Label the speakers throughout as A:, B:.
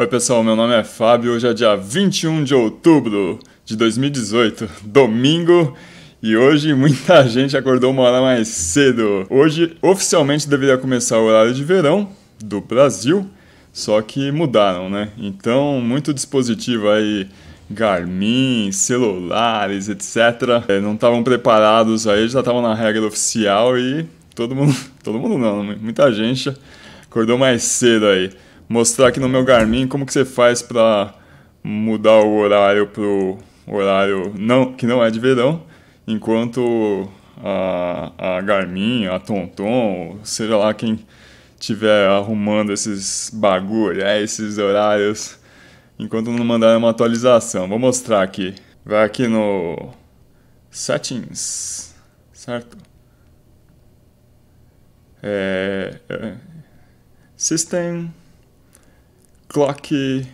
A: Oi, pessoal, meu nome é Fábio. Hoje é dia 21 de outubro de 2018, domingo. E hoje muita gente acordou uma hora mais cedo. Hoje oficialmente deveria começar o horário de verão do Brasil, só que mudaram, né? Então, muito dispositivo aí Garmin, celulares, etc. Eh, não estavam preparados aí, já estavam na regra oficial e todo mundo, todo mundo não, né? muita gente acordou mais cedo aí mostrar aqui no meu Garmin como que você faz para mudar o horário pro horário não, que não é de verão, enquanto a, a Garmin, a Tonton, seja lá quem tiver arrumando esses bagulho, é, esses horários, enquanto não mandarem uma atualização. Vou mostrar aqui. Vai aqui no Settings, certo? É, é, system clock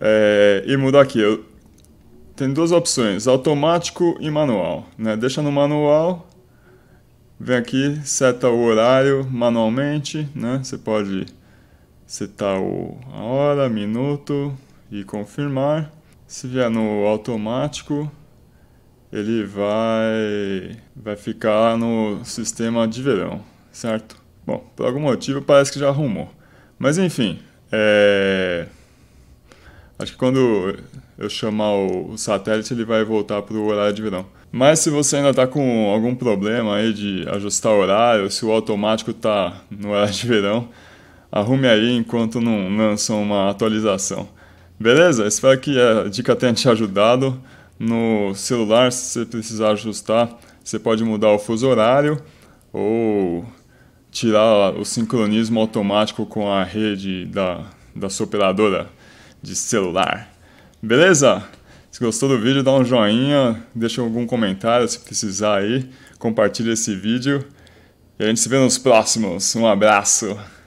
A: é, e mudar aqui. Eu, tem duas opções, automático e manual. Né? Deixa no manual, vem aqui, seta o horário manualmente. Né? Você pode setar o, a hora, minuto e confirmar. Se vier no automático, ele vai, vai ficar no sistema de verão, certo? Bom, por algum motivo parece que já arrumou. Mas enfim, é... acho que quando eu chamar o satélite ele vai voltar para o horário de verão. Mas se você ainda está com algum problema aí de ajustar o horário, se o automático está no horário de verão, arrume aí enquanto não lançam uma atualização. Beleza? Espero que a dica tenha te ajudado. No celular, se você precisar ajustar, você pode mudar o fuso horário ou tirar o sincronismo automático com a rede da, da sua operadora de celular. Beleza? Se gostou do vídeo, dá um joinha, deixa algum comentário se precisar aí, compartilha esse vídeo e a gente se vê nos próximos. Um abraço!